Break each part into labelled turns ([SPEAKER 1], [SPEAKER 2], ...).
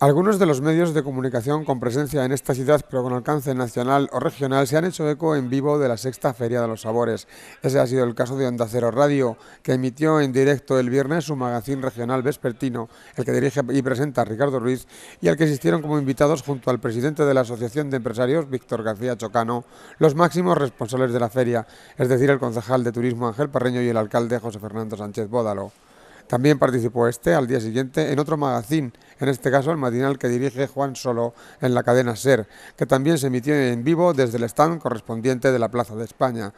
[SPEAKER 1] Algunos de los medios de comunicación con presencia en esta ciudad, pero con alcance nacional o regional, se han hecho eco en vivo de la sexta Feria de los Sabores. Ese ha sido el caso de Onda Cero Radio, que emitió en directo el viernes su magazín regional vespertino, el que dirige y presenta Ricardo Ruiz, y al que asistieron como invitados junto al presidente de la Asociación de Empresarios, Víctor García Chocano, los máximos responsables de la feria, es decir, el concejal de turismo Ángel Parreño y el alcalde José Fernando Sánchez Bódalo. También participó este al día siguiente en otro magazine, en este caso el matinal que dirige Juan Solo en la cadena Ser, que también se emitió en vivo desde el stand correspondiente de la Plaza de España.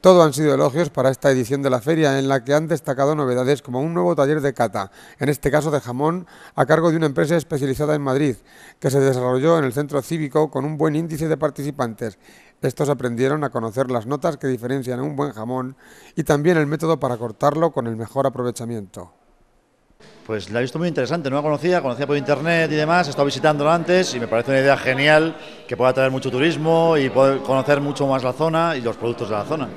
[SPEAKER 1] Todo han sido elogios para esta edición de la feria en la que han destacado novedades como un nuevo taller de cata, en este caso de jamón, a cargo de una empresa especializada en Madrid, que se desarrolló en el centro cívico con un buen índice de participantes. Estos aprendieron a conocer las notas que diferencian un buen jamón y también el método para cortarlo con el mejor aprovechamiento. Pues la he visto muy interesante, no la conocía, conocía por internet y demás, he estado visitándola antes y me parece una idea genial que pueda traer mucho turismo y poder conocer mucho más la zona y los productos de la zona.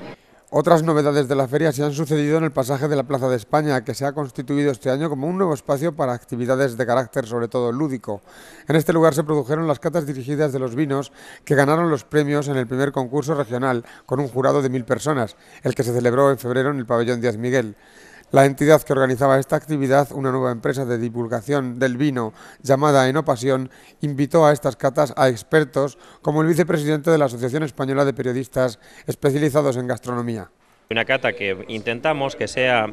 [SPEAKER 1] Otras novedades de la feria se han sucedido en el pasaje de la Plaza de España, que se ha constituido este año como un nuevo espacio para actividades de carácter sobre todo lúdico. En este lugar se produjeron las catas dirigidas de los vinos, que ganaron los premios en el primer concurso regional, con un jurado de mil personas, el que se celebró en febrero en el pabellón Díaz Miguel. La entidad que organizaba esta actividad, una nueva empresa de divulgación del vino llamada Enopasión, invitó a estas catas a expertos como el vicepresidente de la Asociación Española de Periodistas especializados en gastronomía.
[SPEAKER 2] Una cata que intentamos que sea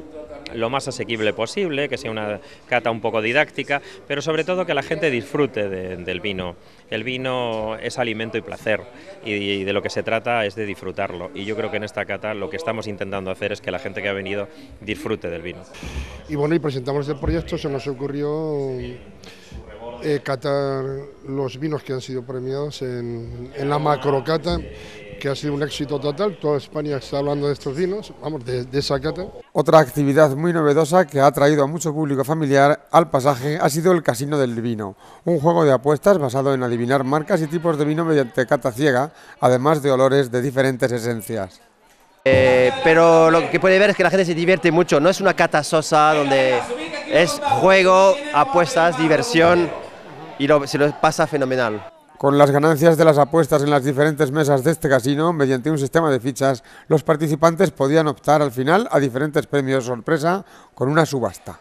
[SPEAKER 2] lo más asequible posible, que sea una cata un poco didáctica, pero sobre todo que la gente disfrute del vino. El vino es alimento y placer y, de lo que se trata es de disfrutarlo. Y yo creo que en esta cata lo que estamos intentando hacer es que la gente que ha venido disfrute del vino.
[SPEAKER 1] Y bueno, y presentamos el proyecto, se nos ocurrió... Eh, catar los vinos que han sido premiados en, la macro cata que ha sido un éxito total. Toda España está hablando de estos vinos, vamos, de, esa cata. Otra actividad muy novedosa que ha atraído a mucho público familiar al pasaje ha sido el Casino del Vino, un juego de apuestas basado en adivinar marcas y tipos de vino mediante cata ciega, además de olores de diferentes esencias. Eh, pero lo que puede ver es que la gente se divierte mucho, no es una cata sosa donde es juego, apuestas,
[SPEAKER 2] diversión y se lo pasa fenomenal.
[SPEAKER 1] Con las ganancias de las apuestas en las diferentes mesas de este casino, mediante un sistema de fichas, los participantes podían optar al final a diferentes premios sorpresa con una subasta.